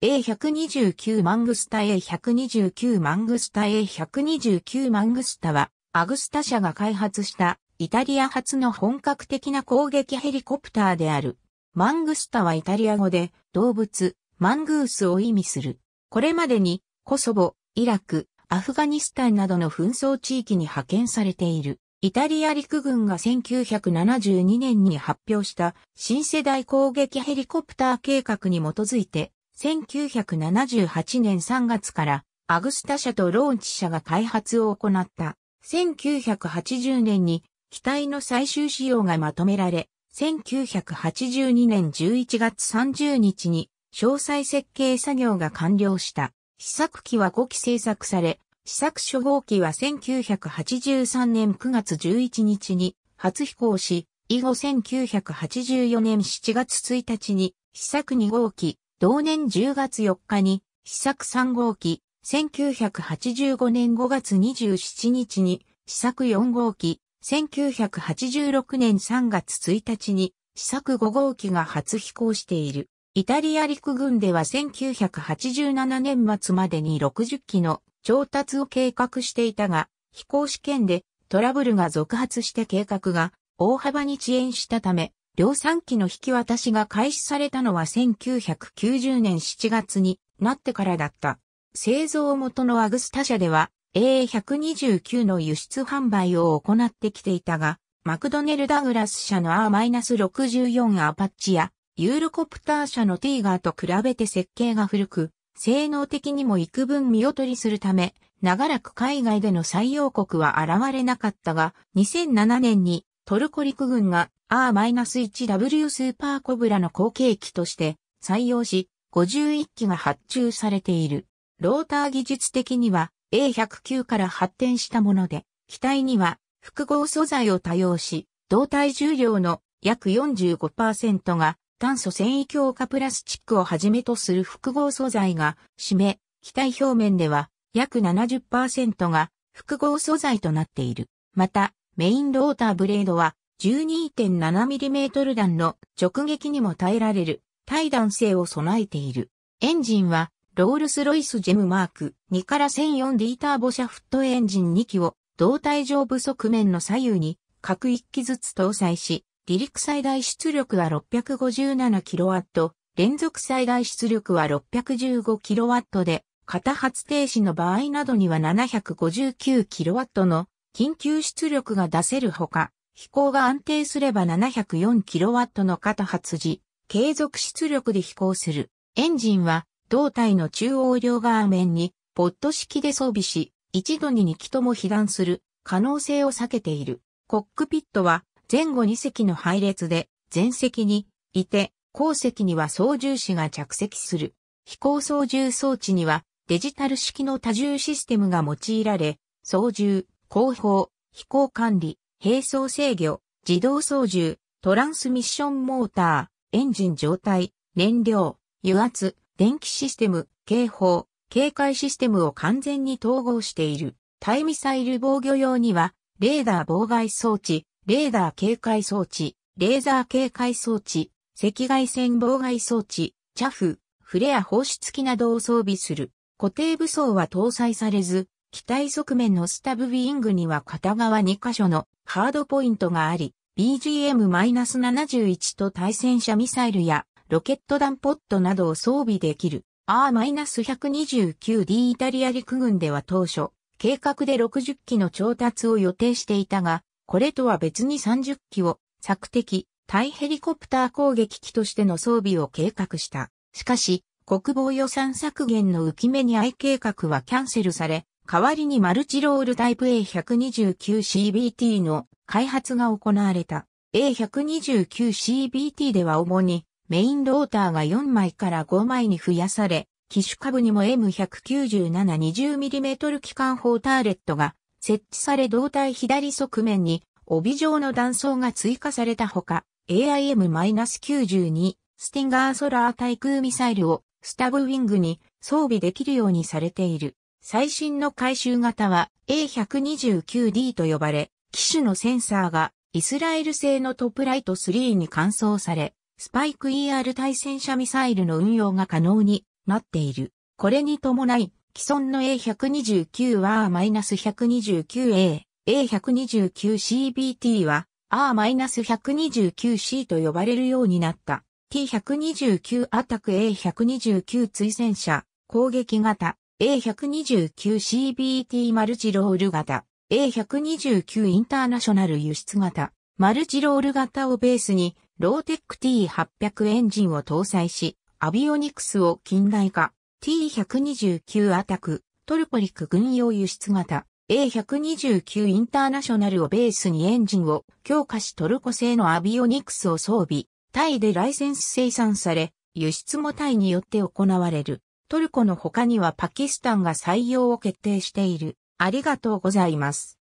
A129 マングスタ A129 マングスタ A129 マングスタは、アグスタ社が開発したイタリア初の本格的な攻撃ヘリコプターである。マングスタはイタリア語で動物、マングースを意味する。これまでにコソボ、イラク、アフガニスタンなどの紛争地域に派遣されている。イタリア陸軍が1972年に発表した新世代攻撃ヘリコプター計画に基づいて1978年3月からアグスタ社とローンチ社が開発を行った。1980年に機体の最終仕様がまとめられ、1982年11月30日に詳細設計作業が完了した。試作機は5機製作され、試作初号機は1983年9月11日に初飛行し、以後1984年7月1日に試作2号機、同年10月4日に、試作3号機、1985年5月27日に、試作4号機、1986年3月1日に、試作5号機が初飛行している。イタリア陸軍では1987年末までに60機の調達を計画していたが、飛行試験でトラブルが続発して計画が大幅に遅延したため、量産機の引き渡しが開始されたのは1990年7月になってからだった。製造元のアグスタ社では A129 の輸出販売を行ってきていたが、マクドネルダグラス社の R-64 アパッチやユーロコプター社のティーガーと比べて設計が古く、性能的にも幾分見劣りするため、長らく海外での採用国は現れなかったが、2007年にトルコ陸軍が R-1W スーパーコブラの後継機として採用し、51機が発注されている。ローター技術的には A109 から発展したもので、機体には複合素材を多用し、胴体重量の約45%が炭素繊維強化プラスチックをはじめとする複合素材が締め、機体表面では約70%が複合素材となっている。また、メインローターブレードは 12.7mm 弾の直撃にも耐えられる耐弾性を備えている。エンジンはロールスロイスジェムマーク2から 1004D ターボシャフットエンジン2機を胴体上部側面の左右に各1機ずつ搭載し、離陸最大出力は 657kW、連続最大出力は 615kW で、片発停止の場合などには 759kW の緊急出力が出せるほか、飛行が安定すれば 704kW の肩発時、継続出力で飛行する。エンジンは、胴体の中央両側面に、ポット式で装備し、一度に2機とも被弾する可能性を避けている。コックピットは、前後2席の配列で、前席にいて、後席には操縦士が着席する。飛行操縦装置には、デジタル式の多重システムが用いられ、操縦、広報、飛行管理、並走制御、自動操縦、トランスミッションモーター、エンジン状態、燃料、油圧、電気システム、警報、警戒システムを完全に統合している。対ミサイル防御用には、レーダー妨害装置、レーダー警戒装置、レーザー警戒装置、赤外線妨害装置、チャフ、フレア放出機などを装備する。固定武装は搭載されず、機体側面のスタブウィングには片側2箇所のハードポイントがあり、BGM-71 と対戦車ミサイルやロケット弾ポットなどを装備できる R-129D イタリア陸軍では当初、計画で60機の調達を予定していたが、これとは別に30機を作敵、対ヘリコプター攻撃機としての装備を計画した。しかし、国防予算削減の浮き目に合い計画はキャンセルされ、代わりにマルチロールタイプ A129CBT の開発が行われた。A129CBT では主にメインローターが4枚から5枚に増やされ、機種下部にも M19720mm 機関砲ターレットが設置され胴体左側面に帯状の断層が追加されたほか、AIM-92 スティンガーソラー対空ミサイルをスタブウィングに装備できるようにされている。最新の回収型は A129D と呼ばれ、機種のセンサーがイスラエル製のトップライト3に換装され、スパイク ER 対戦車ミサイルの運用が可能になっている。これに伴い、既存の A129 は R-129A、A129CBT は R-129C と呼ばれるようになった。T129 アタック A129 追戦車攻撃型 A129CBT マルチロール型、A129 インターナショナル輸出型、マルチロール型をベースに、ローテック T800 エンジンを搭載し、アビオニクスを近代化、T129 アタク、トルポリック軍用輸出型、A129 インターナショナルをベースにエンジンを強化しトルコ製のアビオニクスを装備、タイでライセンス生産され、輸出もタイによって行われる。トルコの他にはパキスタンが採用を決定している。ありがとうございます。